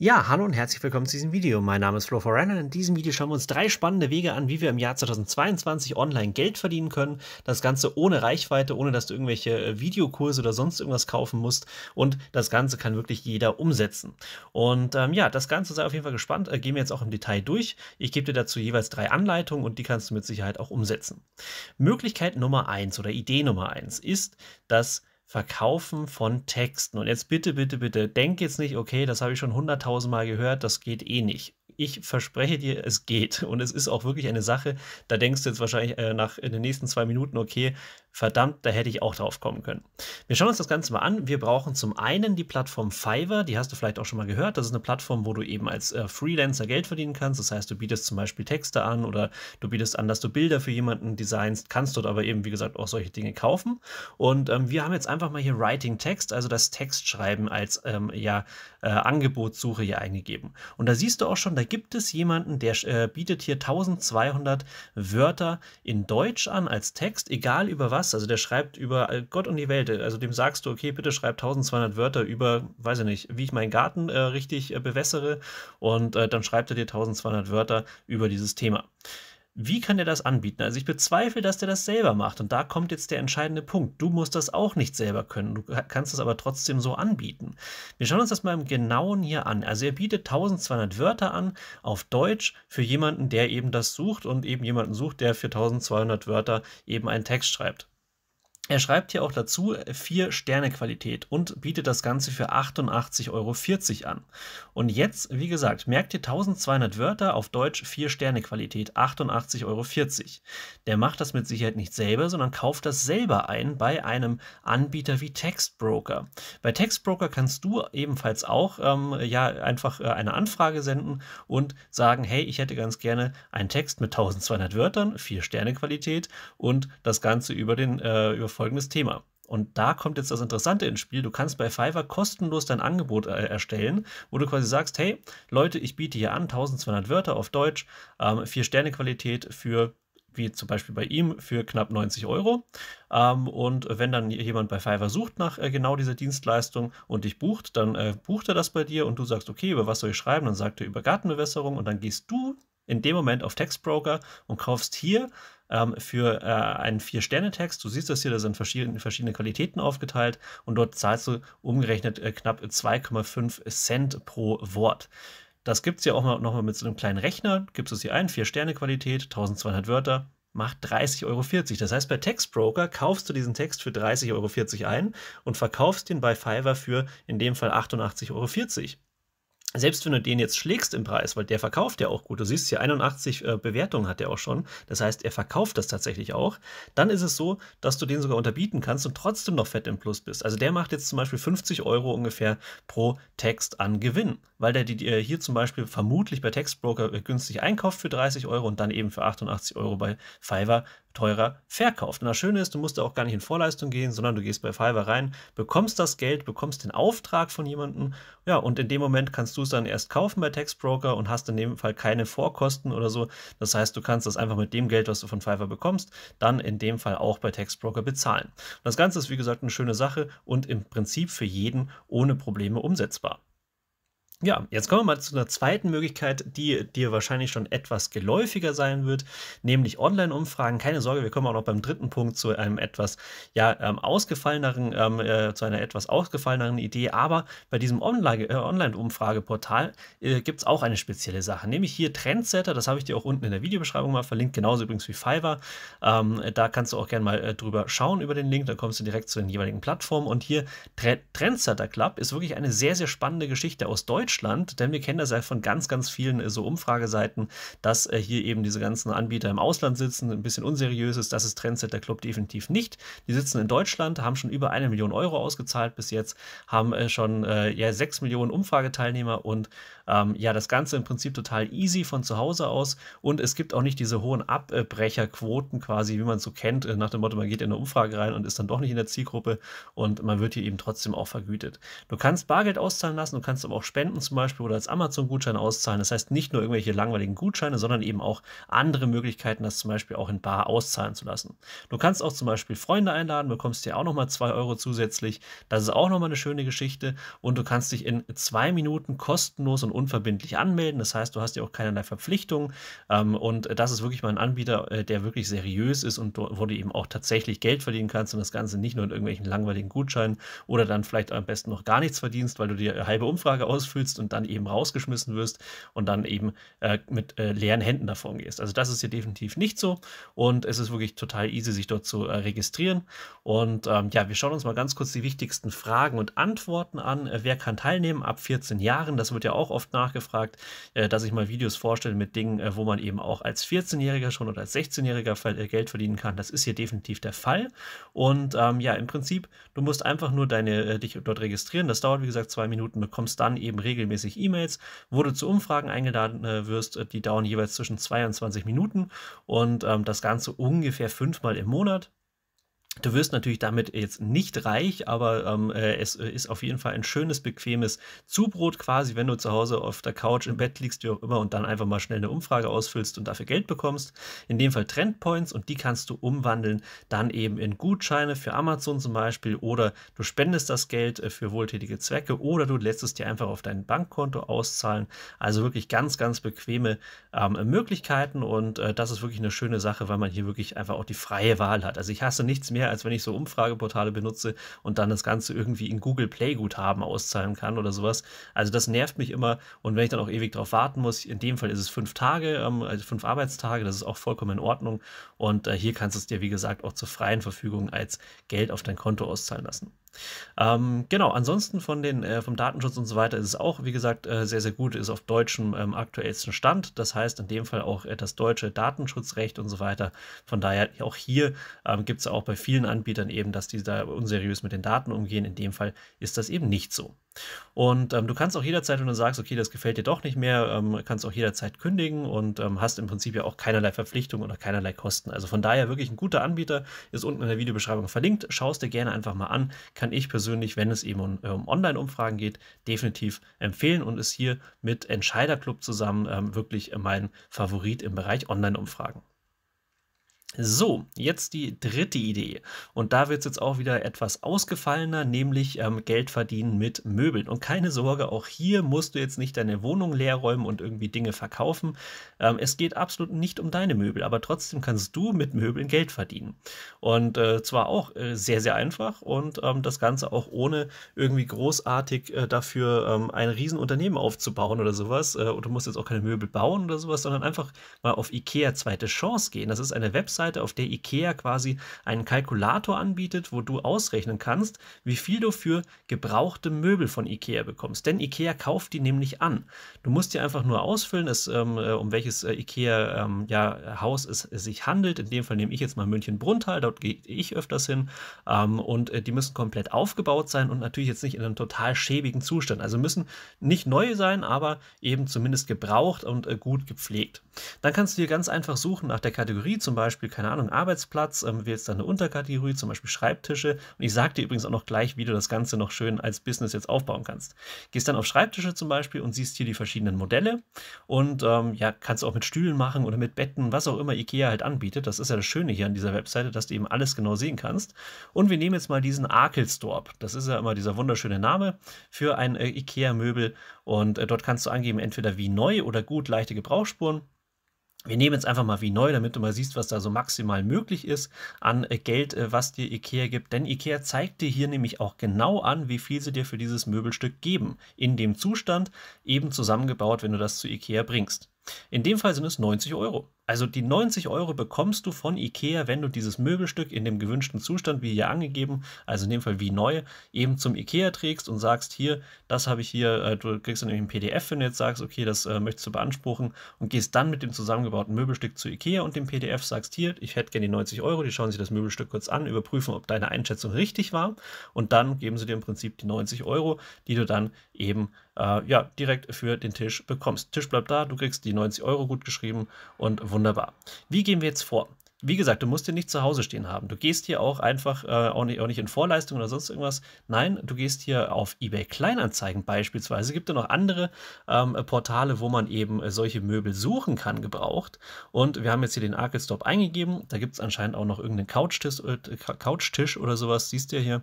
Ja, hallo und herzlich willkommen zu diesem Video. Mein Name ist Flo Foran und in diesem Video schauen wir uns drei spannende Wege an, wie wir im Jahr 2022 online Geld verdienen können. Das Ganze ohne Reichweite, ohne dass du irgendwelche äh, Videokurse oder sonst irgendwas kaufen musst. Und das Ganze kann wirklich jeder umsetzen. Und ähm, ja, das Ganze sei auf jeden Fall gespannt. Äh, gehen wir jetzt auch im Detail durch. Ich gebe dir dazu jeweils drei Anleitungen und die kannst du mit Sicherheit auch umsetzen. Möglichkeit Nummer eins oder Idee Nummer eins ist, dass Verkaufen von Texten. Und jetzt bitte, bitte, bitte, denk jetzt nicht, okay, das habe ich schon hunderttausendmal gehört, das geht eh nicht ich verspreche dir, es geht. Und es ist auch wirklich eine Sache, da denkst du jetzt wahrscheinlich äh, nach in den nächsten zwei Minuten, okay, Verdammt, da hätte ich auch drauf kommen können. Wir schauen uns das Ganze mal an. Wir brauchen zum einen die Plattform Fiverr, die hast du vielleicht auch schon mal gehört. Das ist eine Plattform, wo du eben als äh, Freelancer Geld verdienen kannst. Das heißt, du bietest zum Beispiel Texte an oder du bietest an, dass du Bilder für jemanden designst, kannst dort aber eben, wie gesagt, auch solche Dinge kaufen. Und ähm, wir haben jetzt einfach mal hier Writing Text, also das Textschreiben als ähm, ja, äh, Angebotssuche hier eingegeben. Und da siehst du auch schon, da gibt es jemanden, der äh, bietet hier 1200 Wörter in Deutsch an als Text, egal über was Gast. Also der schreibt über äh, Gott und die Welt. Also dem sagst du, okay, bitte schreib 1200 Wörter über, weiß ich nicht, wie ich meinen Garten äh, richtig äh, bewässere. Und äh, dann schreibt er dir 1200 Wörter über dieses Thema. Wie kann der das anbieten? Also ich bezweifle, dass der das selber macht. Und da kommt jetzt der entscheidende Punkt. Du musst das auch nicht selber können. Du kannst es aber trotzdem so anbieten. Wir schauen uns das mal im Genauen hier an. Also er bietet 1200 Wörter an auf Deutsch für jemanden, der eben das sucht und eben jemanden sucht, der für 1200 Wörter eben einen Text schreibt. Er schreibt hier auch dazu 4-Sterne-Qualität und bietet das Ganze für 88,40 Euro an. Und jetzt, wie gesagt, merkt ihr 1200 Wörter auf Deutsch 4-Sterne-Qualität, 88,40 Euro. Der macht das mit Sicherheit nicht selber, sondern kauft das selber ein bei einem Anbieter wie Textbroker. Bei Textbroker kannst du ebenfalls auch ähm, ja, einfach äh, eine Anfrage senden und sagen, hey, ich hätte ganz gerne einen Text mit 1200 Wörtern, 4-Sterne-Qualität und das Ganze über den äh, über folgendes Thema. Und da kommt jetzt das Interessante ins Spiel. Du kannst bei Fiverr kostenlos dein Angebot äh, erstellen, wo du quasi sagst, hey Leute, ich biete hier an 1200 Wörter auf Deutsch, ähm, 4-Sterne-Qualität für wie zum Beispiel bei ihm, für knapp 90 Euro. Ähm, und wenn dann jemand bei Fiverr sucht nach äh, genau dieser Dienstleistung und dich bucht, dann äh, bucht er das bei dir und du sagst, okay, über was soll ich schreiben? Dann sagt er über Gartenbewässerung und dann gehst du in dem Moment auf Textbroker und kaufst hier ähm, für äh, einen Vier-Sterne-Text. Du siehst das hier, da sind verschiedene, verschiedene Qualitäten aufgeteilt und dort zahlst du umgerechnet äh, knapp 2,5 Cent pro Wort. Das gibt es ja auch mal, nochmal mit so einem kleinen Rechner. Gibst du es hier ein, Vier-Sterne-Qualität, 1200 Wörter, macht 30,40 Euro. Das heißt, bei Textbroker kaufst du diesen Text für 30,40 Euro ein und verkaufst ihn bei Fiverr für in dem Fall 88,40 Euro selbst wenn du den jetzt schlägst im Preis, weil der verkauft ja auch gut, du siehst hier 81 äh, Bewertungen hat er auch schon, das heißt, er verkauft das tatsächlich auch, dann ist es so, dass du den sogar unterbieten kannst und trotzdem noch fett im Plus bist. Also der macht jetzt zum Beispiel 50 Euro ungefähr pro Text an Gewinn, weil der die, die äh, hier zum Beispiel vermutlich bei Textbroker äh, günstig einkauft für 30 Euro und dann eben für 88 Euro bei Fiverr teurer verkauft. Und das Schöne ist, du musst da auch gar nicht in Vorleistung gehen, sondern du gehst bei Fiverr rein, bekommst das Geld, bekommst den Auftrag von jemandem, ja, und in dem Moment kannst du es dann erst kaufen bei Textbroker und hast in dem Fall keine Vorkosten oder so. Das heißt, du kannst das einfach mit dem Geld, was du von Fiverr bekommst, dann in dem Fall auch bei Textbroker bezahlen. Und das Ganze ist, wie gesagt, eine schöne Sache und im Prinzip für jeden ohne Probleme umsetzbar. Ja, jetzt kommen wir mal zu einer zweiten Möglichkeit, die dir wahrscheinlich schon etwas geläufiger sein wird, nämlich Online-Umfragen. Keine Sorge, wir kommen auch noch beim dritten Punkt zu einem etwas ja, ähm, ausgefalleneren, ähm, äh, zu einer etwas ausgefalleneren Idee. Aber bei diesem äh, Online-Umfrageportal äh, gibt es auch eine spezielle Sache, nämlich hier Trendsetter. Das habe ich dir auch unten in der Videobeschreibung mal verlinkt, genauso übrigens wie Fiverr. Ähm, da kannst du auch gerne mal äh, drüber schauen über den Link, dann kommst du direkt zu den jeweiligen Plattformen. Und hier Tre Trendsetter Club ist wirklich eine sehr, sehr spannende Geschichte aus Deutschland. Deutschland, denn wir kennen das ja von ganz, ganz vielen äh, so Umfrageseiten, dass äh, hier eben diese ganzen Anbieter im Ausland sitzen, ein bisschen unseriös ist. Das ist Trendsetter Club definitiv nicht. Die sitzen in Deutschland, haben schon über eine Million Euro ausgezahlt bis jetzt, haben äh, schon ja, sechs Millionen Umfrageteilnehmer und ähm, ja, das Ganze im Prinzip total easy von zu Hause aus und es gibt auch nicht diese hohen Abbrecherquoten quasi, wie man es so kennt, nach dem Motto, man geht in eine Umfrage rein und ist dann doch nicht in der Zielgruppe und man wird hier eben trotzdem auch vergütet. Du kannst Bargeld auszahlen lassen, du kannst aber auch spenden Spenden zum Beispiel oder als Amazon-Gutschein auszahlen. Das heißt nicht nur irgendwelche langweiligen Gutscheine, sondern eben auch andere Möglichkeiten, das zum Beispiel auch in Bar auszahlen zu lassen. Du kannst auch zum Beispiel Freunde einladen, bekommst dir auch nochmal 2 Euro zusätzlich. Das ist auch nochmal eine schöne Geschichte und du kannst dich in zwei Minuten kostenlos und unverbindlich anmelden. Das heißt, du hast ja auch keinerlei Verpflichtungen ähm, und das ist wirklich mal ein Anbieter, äh, der wirklich seriös ist und wo du eben auch tatsächlich Geld verdienen kannst und das Ganze nicht nur in irgendwelchen langweiligen Gutscheinen oder dann vielleicht am besten noch gar nichts verdienst, weil du dir halbe Umfrage ausfüllst willst und dann eben rausgeschmissen wirst und dann eben äh, mit äh, leeren Händen davon gehst. Also das ist hier definitiv nicht so und es ist wirklich total easy, sich dort zu äh, registrieren. Und ähm, ja, wir schauen uns mal ganz kurz die wichtigsten Fragen und Antworten an. Äh, wer kann teilnehmen ab 14 Jahren? Das wird ja auch oft nachgefragt, äh, dass ich mal Videos vorstelle mit Dingen, äh, wo man eben auch als 14-Jähriger schon oder als 16-Jähriger Geld verdienen kann. Das ist hier definitiv der Fall. Und ähm, ja, im Prinzip, du musst einfach nur deine, dich dort registrieren. Das dauert, wie gesagt, zwei Minuten, bekommst dann eben regelmäßig regelmäßig E-Mails, wo du zu Umfragen eingeladen äh, wirst. Äh, die dauern jeweils zwischen 22 Minuten und ähm, das Ganze ungefähr fünfmal im Monat. Du wirst natürlich damit jetzt nicht reich, aber ähm, äh, es äh, ist auf jeden Fall ein schönes, bequemes Zubrot quasi, wenn du zu Hause auf der Couch im Bett liegst, wie auch immer, und dann einfach mal schnell eine Umfrage ausfüllst und dafür Geld bekommst. In dem Fall Trendpoints und die kannst du umwandeln dann eben in Gutscheine für Amazon zum Beispiel oder du spendest das Geld äh, für wohltätige Zwecke oder du lässt es dir einfach auf dein Bankkonto auszahlen. Also wirklich ganz, ganz bequeme ähm, Möglichkeiten und äh, das ist wirklich eine schöne Sache, weil man hier wirklich einfach auch die freie Wahl hat. Also ich hasse nichts mehr mehr, als wenn ich so Umfrageportale benutze und dann das Ganze irgendwie in Google Play-Guthaben auszahlen kann oder sowas. Also das nervt mich immer und wenn ich dann auch ewig darauf warten muss, in dem Fall ist es fünf Tage, ähm, also fünf Arbeitstage, das ist auch vollkommen in Ordnung. Und äh, hier kannst du es dir, wie gesagt, auch zur freien Verfügung als Geld auf dein Konto auszahlen lassen. Ähm, genau, ansonsten von den, äh, vom Datenschutz und so weiter ist es auch, wie gesagt, äh, sehr, sehr gut, ist auf deutschem ähm, aktuellsten Stand. Das heißt in dem Fall auch äh, das deutsche Datenschutzrecht und so weiter. Von daher auch hier ähm, gibt es auch bei vielen Anbietern eben, dass die da unseriös mit den Daten umgehen. In dem Fall ist das eben nicht so. Und ähm, du kannst auch jederzeit, wenn du sagst, okay, das gefällt dir doch nicht mehr, ähm, kannst auch jederzeit kündigen und ähm, hast im Prinzip ja auch keinerlei Verpflichtungen oder keinerlei Kosten. Also von daher wirklich ein guter Anbieter, ist unten in der Videobeschreibung verlinkt. Schaust dir gerne einfach mal an. Kann ich persönlich, wenn es eben um, um Online-Umfragen geht, definitiv empfehlen und ist hier mit Entscheider Club zusammen ähm, wirklich mein Favorit im Bereich Online-Umfragen. So, jetzt die dritte Idee. Und da wird es jetzt auch wieder etwas ausgefallener, nämlich ähm, Geld verdienen mit Möbeln. Und keine Sorge, auch hier musst du jetzt nicht deine Wohnung leer räumen und irgendwie Dinge verkaufen. Ähm, es geht absolut nicht um deine Möbel, aber trotzdem kannst du mit Möbeln Geld verdienen. Und äh, zwar auch äh, sehr, sehr einfach und ähm, das Ganze auch ohne irgendwie großartig äh, dafür ähm, ein Riesenunternehmen aufzubauen oder sowas. Äh, und du musst jetzt auch keine Möbel bauen oder sowas, sondern einfach mal auf IKEA zweite Chance gehen. Das ist eine Website Webseite, auf der IKEA quasi einen Kalkulator anbietet, wo du ausrechnen kannst, wie viel du für gebrauchte Möbel von IKEA bekommst. Denn IKEA kauft die nämlich an. Du musst dir einfach nur ausfüllen, es, ähm, äh, um welches äh, IKEA ähm, ja, Haus es, es, äh, sich handelt. In dem Fall nehme ich jetzt mal München-Brunntal, dort gehe ich öfters hin. Ähm, und äh, die müssen komplett aufgebaut sein und natürlich jetzt nicht in einem total schäbigen Zustand. Also müssen nicht neu sein, aber eben zumindest gebraucht und äh, gut gepflegt. Dann kannst du dir ganz einfach suchen nach der Kategorie, zum Beispiel Beispiel, keine Ahnung, Arbeitsplatz, ähm, wählst dann eine Unterkategorie, zum Beispiel Schreibtische. Und ich sage dir übrigens auch noch gleich, wie du das Ganze noch schön als Business jetzt aufbauen kannst. Gehst dann auf Schreibtische zum Beispiel und siehst hier die verschiedenen Modelle. Und ähm, ja, kannst auch mit Stühlen machen oder mit Betten, was auch immer IKEA halt anbietet. Das ist ja das Schöne hier an dieser Webseite, dass du eben alles genau sehen kannst. Und wir nehmen jetzt mal diesen Arkelstorp. Das ist ja immer dieser wunderschöne Name für ein äh, IKEA-Möbel. Und äh, dort kannst du angeben, entweder wie neu oder gut leichte Gebrauchsspuren. Wir nehmen jetzt einfach mal wie neu, damit du mal siehst, was da so maximal möglich ist an äh, Geld, äh, was dir IKEA gibt. Denn IKEA zeigt dir hier nämlich auch genau an, wie viel sie dir für dieses Möbelstück geben. In dem Zustand eben zusammengebaut, wenn du das zu IKEA bringst. In dem Fall sind es 90 Euro. Also die 90 Euro bekommst du von IKEA, wenn du dieses Möbelstück in dem gewünschten Zustand, wie hier angegeben, also in dem Fall wie neu, eben zum IKEA trägst und sagst, hier, das habe ich hier, äh, du kriegst dann eben ein PDF, wenn du jetzt sagst, okay, das äh, möchtest du beanspruchen und gehst dann mit dem zusammengebauten Möbelstück zu IKEA und dem PDF sagst, hier, ich hätte gerne die 90 Euro, die schauen sich das Möbelstück kurz an, überprüfen, ob deine Einschätzung richtig war und dann geben sie dir im Prinzip die 90 Euro, die du dann eben äh, ja, direkt für den Tisch bekommst. Tisch bleibt da, du kriegst die 90 Euro gut geschrieben und wunderbar Wunderbar. Wie gehen wir jetzt vor? Wie gesagt, du musst dir nicht zu Hause stehen haben. Du gehst hier auch einfach äh, auch, nicht, auch, nicht, in Vorleistung oder sonst irgendwas. Nein, du gehst hier auf eBay Kleinanzeigen beispielsweise. Es gibt ja noch andere ähm, Portale, wo man eben solche Möbel suchen kann, gebraucht. Und wir haben jetzt hier den Arkelstop eingegeben. Da gibt es anscheinend auch noch irgendeinen Couchtisch, äh, Couchtisch oder sowas. Siehst du hier?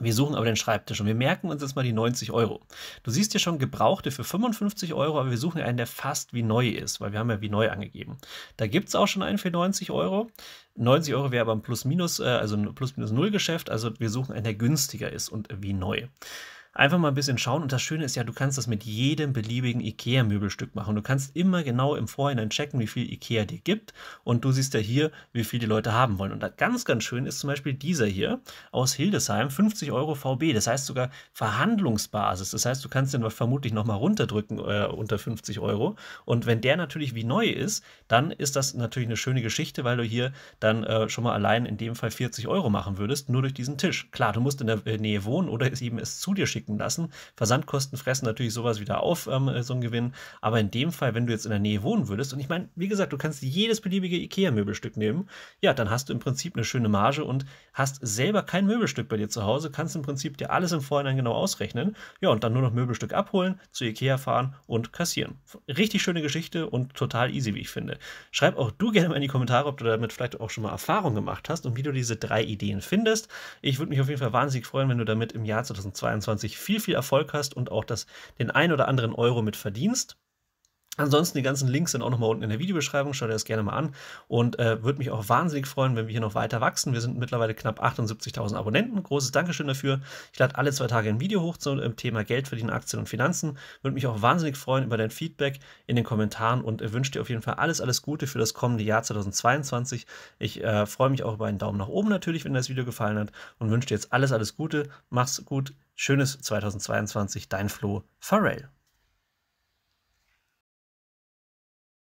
Wir suchen aber den Schreibtisch und wir merken uns jetzt mal die 90 Euro. Du siehst hier schon Gebrauchte für 55 Euro, aber wir suchen einen, der fast wie neu ist, weil wir haben ja wie neu angegeben. Da gibt es auch schon einen für 90 Euro. 90 Euro wäre aber ein Plus-Minus, äh, also ein Plus-Minus-Null-Geschäft. Also wir suchen einen, der günstiger ist und wie neu. Einfach mal ein bisschen schauen und das Schöne ist ja, du kannst das mit jedem beliebigen IKEA-Möbelstück machen. Du kannst immer genau im Vorhinein checken, wie viel IKEA dir gibt und du siehst ja hier, wie viel die Leute haben wollen. Und ganz, ganz schön ist zum Beispiel dieser hier aus Hildesheim, 50 Euro VB, das heißt sogar Verhandlungsbasis. Das heißt, du kannst den vermutlich nochmal runterdrücken äh, unter 50 Euro und wenn der natürlich wie neu ist, dann ist das natürlich eine schöne Geschichte, weil du hier dann äh, schon mal allein in dem Fall 40 Euro machen würdest, nur durch diesen Tisch. Klar, du musst in der äh, Nähe wohnen oder es eben es zu dir schicken stecken lassen. Versandkosten fressen natürlich sowas wieder auf, ähm, äh, so ein Gewinn. Aber in dem Fall, wenn du jetzt in der Nähe wohnen würdest, und ich meine, wie gesagt, du kannst jedes beliebige IKEA-Möbelstück nehmen, ja, dann hast du im Prinzip eine schöne Marge und hast selber kein Möbelstück bei dir zu Hause, kannst im Prinzip dir alles im Vorhinein genau ausrechnen, ja, und dann nur noch Möbelstück abholen, zu IKEA fahren und kassieren. Richtig schöne Geschichte und total easy, wie ich finde. Schreib auch du gerne mal in die Kommentare, ob du damit vielleicht auch schon mal Erfahrung gemacht hast und wie du diese drei Ideen findest. Ich würde mich auf jeden Fall wahnsinnig freuen, wenn du damit im Jahr 2022 wirklich viel, viel Erfolg hast und auch das, den ein oder anderen Euro mit verdienst. Ansonsten die ganzen Links sind auch nochmal unten in der Videobeschreibung. Schau dir das gerne mal an. Und äh, würde mich auch wahnsinnig freuen, wenn wir hier noch weiter wachsen. Wir sind mittlerweile knapp 78.000 Abonnenten. Großes Dankeschön dafür. Ich lade alle zwei Tage ein Video hoch zum Thema Geld verdienen, Aktien und Finanzen. Würde mich auch wahnsinnig freuen über dein Feedback in den Kommentaren und äh, wünsche dir auf jeden Fall alles, alles Gute für das kommende Jahr 2022. Ich äh, freue mich auch über einen Daumen nach oben natürlich, wenn dir das Video gefallen hat und wünsche dir jetzt alles, alles Gute. Mach's gut. Schönes 2022, dein Flo Farrell.